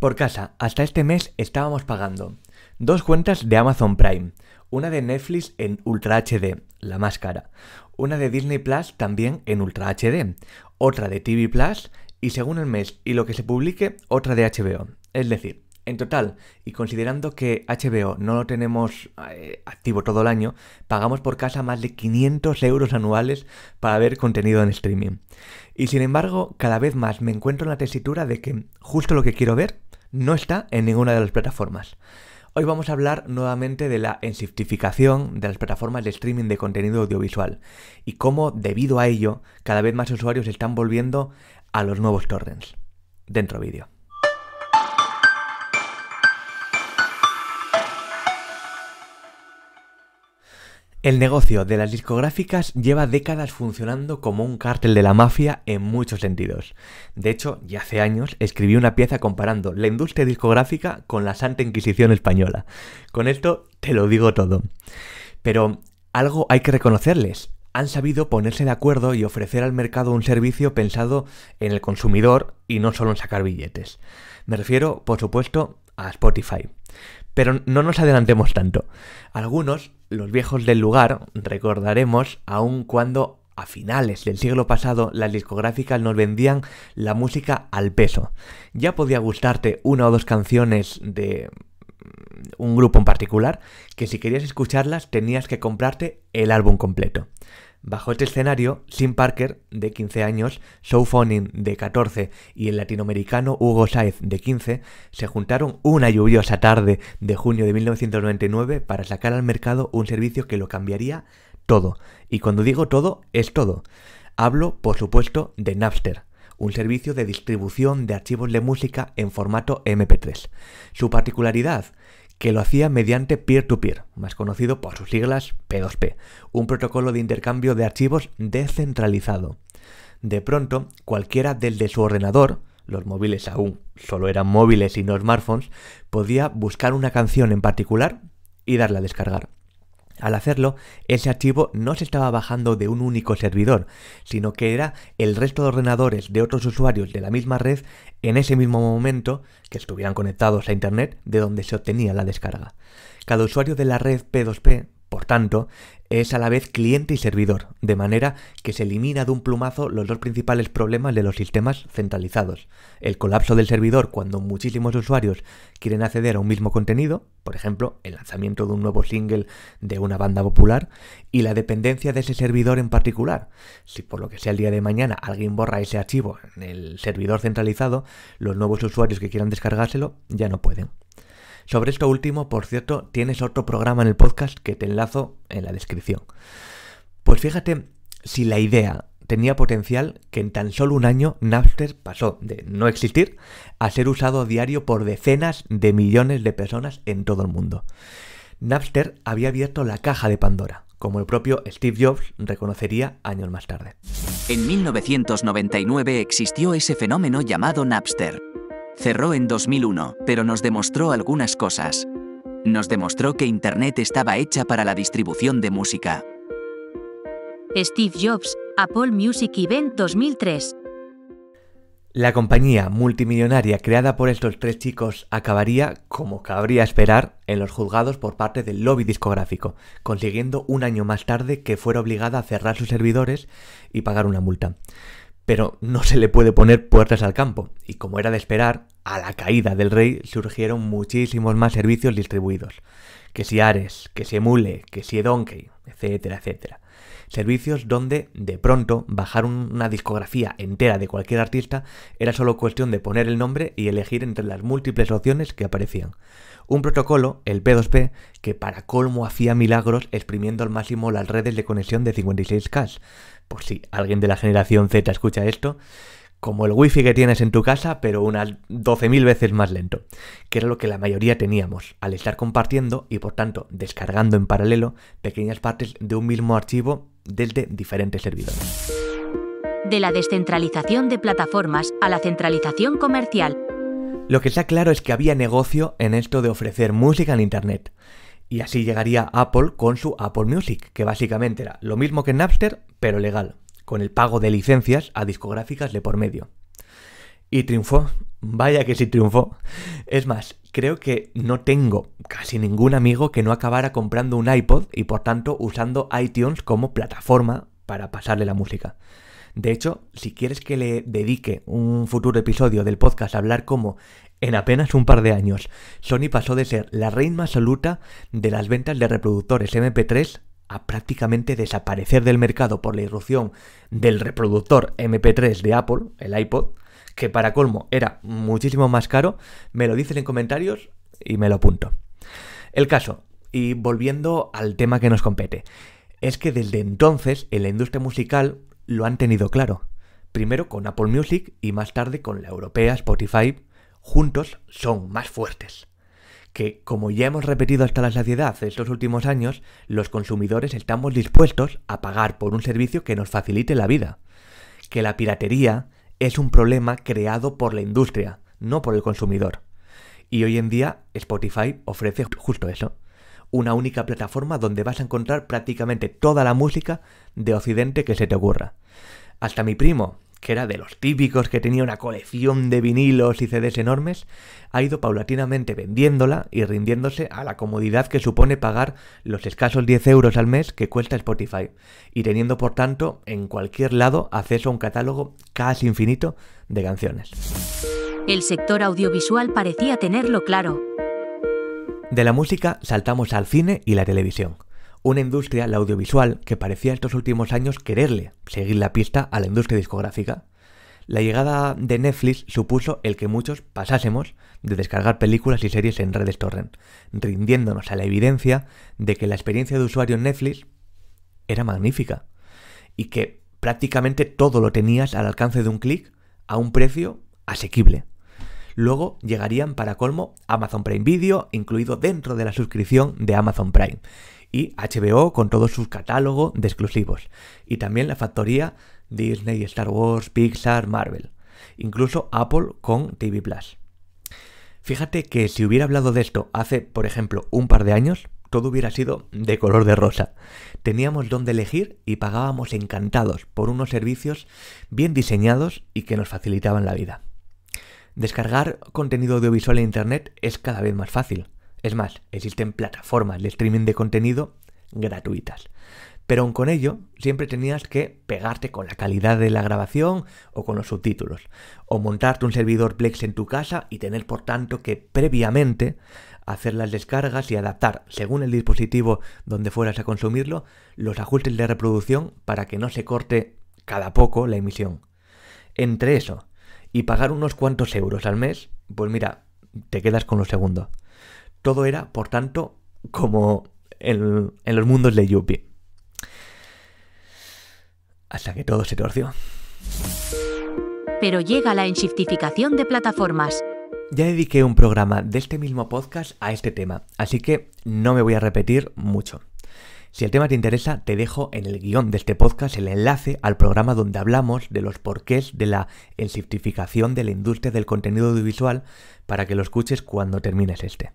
Por casa, hasta este mes estábamos pagando dos cuentas de Amazon Prime, una de Netflix en Ultra HD, la más cara, una de Disney Plus también en Ultra HD, otra de TV Plus y según el mes y lo que se publique, otra de HBO. Es decir, en total, y considerando que HBO no lo tenemos eh, activo todo el año, pagamos por casa más de 500 euros anuales para ver contenido en streaming. Y sin embargo, cada vez más me encuentro en la tesitura de que justo lo que quiero ver no está en ninguna de las plataformas. Hoy vamos a hablar nuevamente de la ensiftificación de las plataformas de streaming de contenido audiovisual y cómo, debido a ello, cada vez más usuarios están volviendo a los nuevos torrents. Dentro vídeo. El negocio de las discográficas lleva décadas funcionando como un cártel de la mafia en muchos sentidos. De hecho, ya hace años escribí una pieza comparando la industria discográfica con la Santa Inquisición española. Con esto te lo digo todo. Pero algo hay que reconocerles. Han sabido ponerse de acuerdo y ofrecer al mercado un servicio pensado en el consumidor y no solo en sacar billetes. Me refiero, por supuesto, a Spotify. Pero no nos adelantemos tanto. Algunos los viejos del lugar recordaremos aun cuando a finales del siglo pasado las discográficas nos vendían la música al peso. Ya podía gustarte una o dos canciones de mm, un grupo en particular, que si querías escucharlas tenías que comprarte el álbum completo. Bajo este escenario, Sim Parker, de 15 años, Show Fonin, de 14, y el latinoamericano Hugo Saez, de 15, se juntaron una lluviosa tarde de junio de 1999 para sacar al mercado un servicio que lo cambiaría todo. Y cuando digo todo, es todo. Hablo, por supuesto, de Napster un servicio de distribución de archivos de música en formato MP3. Su particularidad, que lo hacía mediante peer-to-peer, más conocido por sus siglas P2P, un protocolo de intercambio de archivos descentralizado. De pronto, cualquiera desde su ordenador, los móviles aún solo eran móviles y no smartphones, podía buscar una canción en particular y darla a descargar. Al hacerlo, ese archivo no se estaba bajando de un único servidor, sino que era el resto de ordenadores de otros usuarios de la misma red en ese mismo momento que estuvieran conectados a Internet de donde se obtenía la descarga. Cada usuario de la red P2P, por tanto, es a la vez cliente y servidor, de manera que se elimina de un plumazo los dos principales problemas de los sistemas centralizados. El colapso del servidor cuando muchísimos usuarios quieren acceder a un mismo contenido, por ejemplo, el lanzamiento de un nuevo single de una banda popular, y la dependencia de ese servidor en particular. Si por lo que sea el día de mañana alguien borra ese archivo en el servidor centralizado, los nuevos usuarios que quieran descargárselo ya no pueden. Sobre esto último, por cierto, tienes otro programa en el podcast que te enlazo en la descripción. Pues fíjate si la idea tenía potencial que en tan solo un año Napster pasó de no existir a ser usado a diario por decenas de millones de personas en todo el mundo. Napster había abierto la caja de Pandora, como el propio Steve Jobs reconocería años más tarde. En 1999 existió ese fenómeno llamado Napster Cerró en 2001, pero nos demostró algunas cosas. Nos demostró que Internet estaba hecha para la distribución de música. Steve Jobs, Apple Music Event 2003. La compañía multimillonaria creada por estos tres chicos acabaría, como cabría esperar, en los juzgados por parte del lobby discográfico, consiguiendo un año más tarde que fuera obligada a cerrar sus servidores y pagar una multa pero no se le puede poner puertas al campo. Y como era de esperar, a la caída del rey surgieron muchísimos más servicios distribuidos. Que si Ares, que si Emule, que si Donkey, etcétera, etcétera. Servicios donde, de pronto, bajar una discografía entera de cualquier artista era solo cuestión de poner el nombre y elegir entre las múltiples opciones que aparecían. Un protocolo, el P2P, que para colmo hacía milagros exprimiendo al máximo las redes de conexión de 56K, pues si alguien de la generación Z escucha esto, como el wifi que tienes en tu casa, pero unas 12.000 veces más lento, que era lo que la mayoría teníamos, al estar compartiendo y por tanto descargando en paralelo pequeñas partes de un mismo archivo desde diferentes servidores. De la descentralización de plataformas a la centralización comercial. Lo que está claro es que había negocio en esto de ofrecer música en Internet. Y así llegaría Apple con su Apple Music, que básicamente era lo mismo que Napster, pero legal, con el pago de licencias a discográficas de por medio. Y triunfó, vaya que sí triunfó. Es más, creo que no tengo casi ningún amigo que no acabara comprando un iPod y por tanto usando iTunes como plataforma para pasarle la música. De hecho, si quieres que le dedique un futuro episodio del podcast a hablar cómo en apenas un par de años Sony pasó de ser la reina absoluta de las ventas de reproductores MP3 a prácticamente desaparecer del mercado por la irrupción del reproductor MP3 de Apple, el iPod, que para colmo era muchísimo más caro, me lo dicen en comentarios y me lo apunto. El caso, y volviendo al tema que nos compete, es que desde entonces en la industria musical lo han tenido claro. Primero con Apple Music y más tarde con la europea Spotify, juntos son más fuertes que, como ya hemos repetido hasta la saciedad estos últimos años, los consumidores estamos dispuestos a pagar por un servicio que nos facilite la vida. Que la piratería es un problema creado por la industria, no por el consumidor. Y hoy en día Spotify ofrece justo eso. Una única plataforma donde vas a encontrar prácticamente toda la música de Occidente que se te ocurra. Hasta mi primo, que era de los típicos que tenía una colección de vinilos y CDs enormes, ha ido paulatinamente vendiéndola y rindiéndose a la comodidad que supone pagar los escasos 10 euros al mes que cuesta Spotify, y teniendo por tanto en cualquier lado acceso a un catálogo casi infinito de canciones. El sector audiovisual parecía tenerlo claro. De la música saltamos al cine y la televisión una industria, la audiovisual, que parecía estos últimos años quererle seguir la pista a la industria discográfica. La llegada de Netflix supuso el que muchos pasásemos de descargar películas y series en redes torrent, rindiéndonos a la evidencia de que la experiencia de usuario en Netflix era magnífica y que prácticamente todo lo tenías al alcance de un clic a un precio asequible. Luego llegarían para colmo Amazon Prime Video, incluido dentro de la suscripción de Amazon Prime y HBO con todo su catálogo de exclusivos, y también la factoría Disney, Star Wars, Pixar, Marvel, incluso Apple con TV Plus. Fíjate que si hubiera hablado de esto hace, por ejemplo, un par de años, todo hubiera sido de color de rosa. Teníamos dónde elegir y pagábamos encantados por unos servicios bien diseñados y que nos facilitaban la vida. Descargar contenido audiovisual en Internet es cada vez más fácil. Es más, existen plataformas de streaming de contenido gratuitas. Pero aun con ello, siempre tenías que pegarte con la calidad de la grabación o con los subtítulos, o montarte un servidor Plex en tu casa y tener por tanto que previamente hacer las descargas y adaptar, según el dispositivo donde fueras a consumirlo, los ajustes de reproducción para que no se corte cada poco la emisión. Entre eso y pagar unos cuantos euros al mes, pues mira, te quedas con lo segundo. Todo era, por tanto, como en, los mundos de Yuppie. Hasta que todo se torció. Pero llega la enshiftificación de plataformas. Ya dediqué un programa de este mismo podcast a este tema, así que no me voy a repetir mucho. Si el tema te interesa, te dejo en el guión de este podcast el enlace al programa donde hablamos de los porqués de la enshiftificación de la industria del contenido audiovisual para que lo escuches cuando termines este.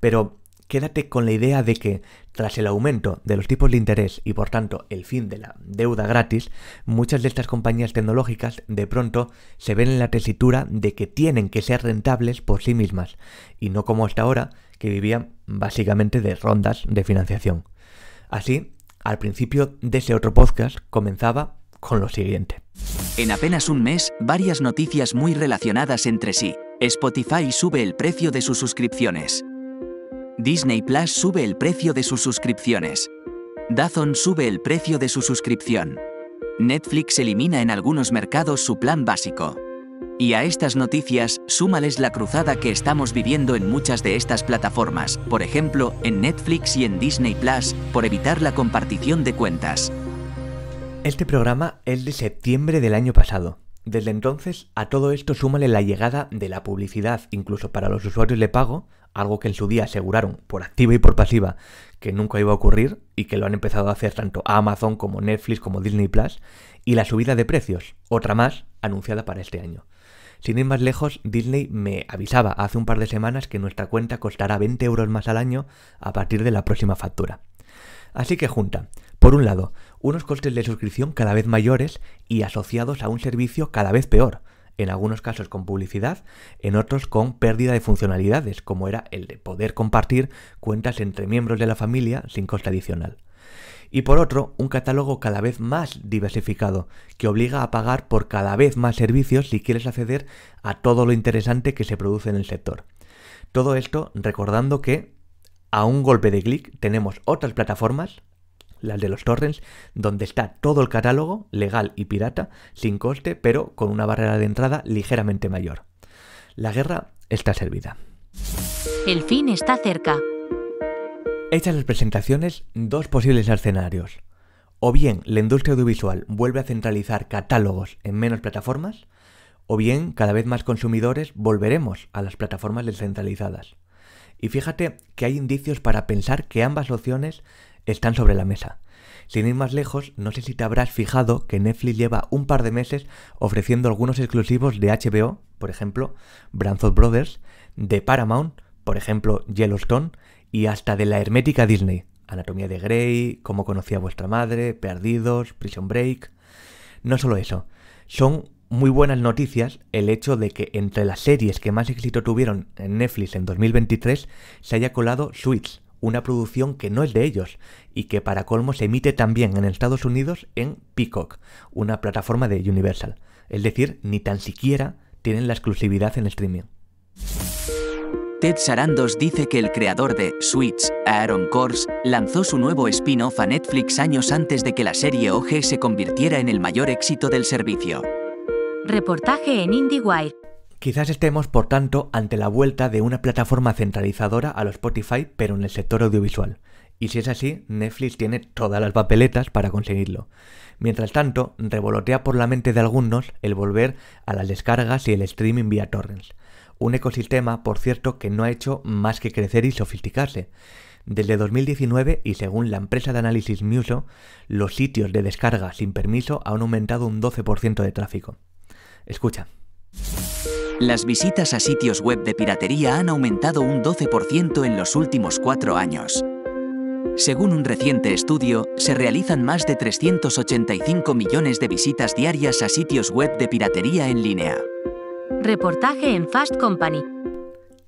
Pero quédate con la idea de que tras el aumento de los tipos de interés y por tanto el fin de la deuda gratis, muchas de estas compañías tecnológicas de pronto se ven en la tesitura de que tienen que ser rentables por sí mismas y no como hasta ahora que vivían básicamente de rondas de financiación. Así, al principio de ese otro podcast comenzaba con lo siguiente. En apenas un mes, varias noticias muy relacionadas entre sí Spotify sube el precio de sus suscripciones. Disney Plus sube el precio de sus suscripciones. Dazon sube el precio de su suscripción. Netflix elimina en algunos mercados su plan básico. Y a estas noticias, súmales la cruzada que estamos viviendo en muchas de estas plataformas, por ejemplo, en Netflix y en Disney Plus, por evitar la compartición de cuentas. Este programa es de septiembre del año pasado. Desde entonces, a todo esto súmale la llegada de la publicidad, incluso para los usuarios de pago, algo que en su día aseguraron por activa y por pasiva que nunca iba a ocurrir y que lo han empezado a hacer tanto Amazon como Netflix como Disney Plus, y la subida de precios, otra más anunciada para este año. Sin ir más lejos, Disney me avisaba hace un par de semanas que nuestra cuenta costará 20 euros más al año a partir de la próxima factura. Así que junta, por un lado, unos costes de suscripción cada vez mayores y asociados a un servicio cada vez peor, en algunos casos con publicidad, en otros con pérdida de funcionalidades, como era el de poder compartir cuentas entre miembros de la familia sin coste adicional. Y por otro, un catálogo cada vez más diversificado, que obliga a pagar por cada vez más servicios si quieres acceder a todo lo interesante que se produce en el sector. Todo esto recordando que a un golpe de clic tenemos otras plataformas, las de los torrents, donde está todo el catálogo, legal y pirata, sin coste, pero con una barrera de entrada ligeramente mayor. La guerra está servida. El fin está cerca. Hechas las presentaciones, dos posibles escenarios. O bien la industria audiovisual vuelve a centralizar catálogos en menos plataformas, o bien cada vez más consumidores volveremos a las plataformas descentralizadas. Y fíjate que hay indicios para pensar que ambas opciones están sobre la mesa. Sin ir más lejos, no sé si te habrás fijado que Netflix lleva un par de meses ofreciendo algunos exclusivos de HBO, por ejemplo, branford Brothers, de Paramount, por ejemplo, Yellowstone, y hasta de la hermética Disney, Anatomía de Grey, Cómo conocía vuestra madre, Perdidos, Prison Break. No solo eso, son muy buenas noticias el hecho de que entre las series que más éxito tuvieron en Netflix en 2023 se haya colado Switch, una producción que no es de ellos y que para colmo se emite también en Estados Unidos en Peacock, una plataforma de Universal. Es decir, ni tan siquiera tienen la exclusividad en streaming. Ted Sarandos dice que el creador de Switch, Aaron Kors, lanzó su nuevo spin-off a Netflix años antes de que la serie OG se convirtiera en el mayor éxito del servicio. Reportaje en IndieWire. Quizás estemos, por tanto, ante la vuelta de una plataforma centralizadora a lo Spotify, pero en el sector audiovisual. Y si es así, Netflix tiene todas las papeletas para conseguirlo. Mientras tanto, revolotea por la mente de algunos el volver a las descargas y el streaming vía torrents. Un ecosistema, por cierto, que no ha hecho más que crecer y sofisticarse. Desde 2019, y según la empresa de análisis Muso, los sitios de descarga sin permiso han aumentado un 12% de tráfico. Escucha. Las visitas a sitios web de piratería han aumentado un 12% en los últimos cuatro años. Según un reciente estudio, se realizan más de 385 millones de visitas diarias a sitios web de piratería en línea. Reportaje en Fast Company.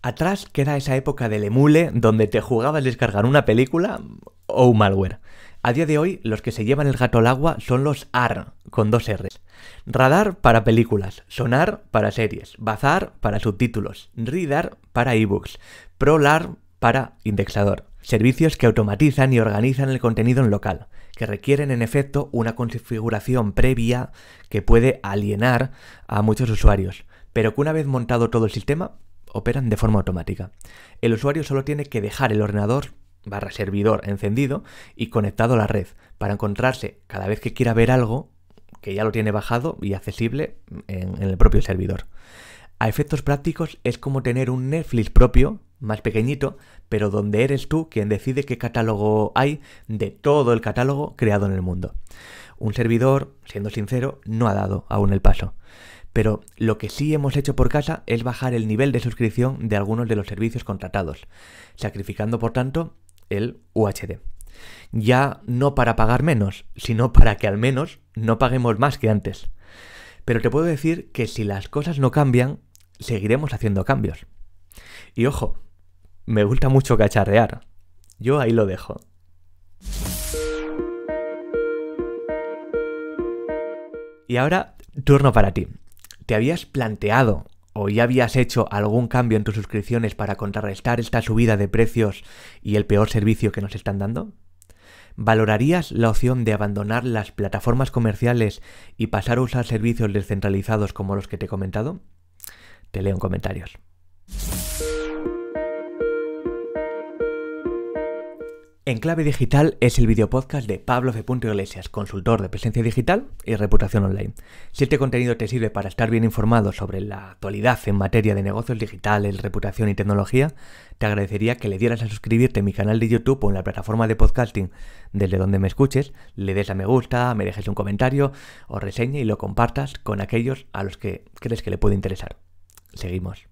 Atrás queda esa época del emule donde te jugabas descargar una película o un malware. A día de hoy, los que se llevan el gato al agua son los AR, con dos Rs. Radar para películas, Sonar para series, Bazar para subtítulos, Reader para ebooks, Prolar para indexador. Servicios que automatizan y organizan el contenido en local, que requieren en efecto una configuración previa que puede alienar a muchos usuarios, pero que una vez montado todo el sistema, operan de forma automática. El usuario solo tiene que dejar el ordenador barra servidor encendido y conectado a la red para encontrarse cada vez que quiera ver algo que ya lo tiene bajado y accesible en, el propio servidor. A efectos prácticos es como tener un Netflix propio, más pequeñito, pero donde eres tú quien decide qué catálogo hay de todo el catálogo creado en el mundo. Un servidor, siendo sincero, no ha dado aún el paso. Pero lo que sí hemos hecho por casa es bajar el nivel de suscripción de algunos de los servicios contratados, sacrificando por tanto el UHD. Ya no para pagar menos, sino para que al menos no paguemos más que antes. Pero te puedo decir que si las cosas no cambian, seguiremos haciendo cambios. Y ojo, me gusta mucho cacharrear. Yo ahí lo dejo. Y ahora, turno para ti. ¿Te habías planteado o ya habías hecho algún cambio en tus suscripciones para contrarrestar esta subida de precios y el peor servicio que nos están dando? ¿Valorarías la opción de abandonar las plataformas comerciales y pasar a usar servicios descentralizados como los que te he comentado? Te leo en comentarios. En Clave Digital es el podcast de Pablo F. Iglesias, consultor de presencia digital y reputación online. Si este contenido te sirve para estar bien informado sobre la actualidad en materia de negocios digitales, reputación y tecnología, te agradecería que le dieras a suscribirte a mi canal de YouTube o en la plataforma de podcasting desde donde me escuches, le des a me gusta, me dejes un comentario o reseña y lo compartas con aquellos a los que crees que le puede interesar. Seguimos.